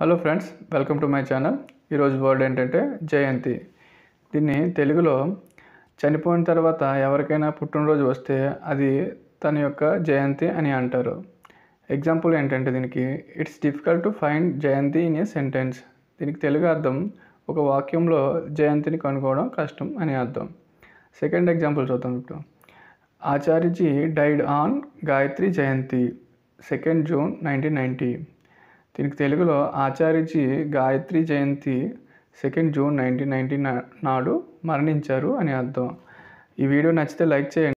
hello friends welcome to my channel ఈరోజు word ఏంటంటే జయంతి దీన్ని తెలుగులో చనిపోయిన తర్వాత ఎవరికైనా పుట్టినరోజు వస్తే అది తన యొక్క జయంతి అని అంటారు ఎగ్జాంపుల్ ఏంటంటే దీనికి it's difficult to find Jayanti in a sentence దీనికి తెలుగు అర్థం ఒక వాక్యంలో జయంతిని కనుక్కోవడం కష్టం అని అర్థం సెకండ్ ఎగ్జాంపుల్ చూద్దాం ఇప్పుడు Acharyaji died on Gayatri Jayanti second June nineteen ninety దీనికి తెలుగులో Acharyaji Gayatri Jayanti second June nineteen nineteen నాడు మరణించారు అని అర్థం ఈ వీడియో నచ్చితే లైక్ చేయండి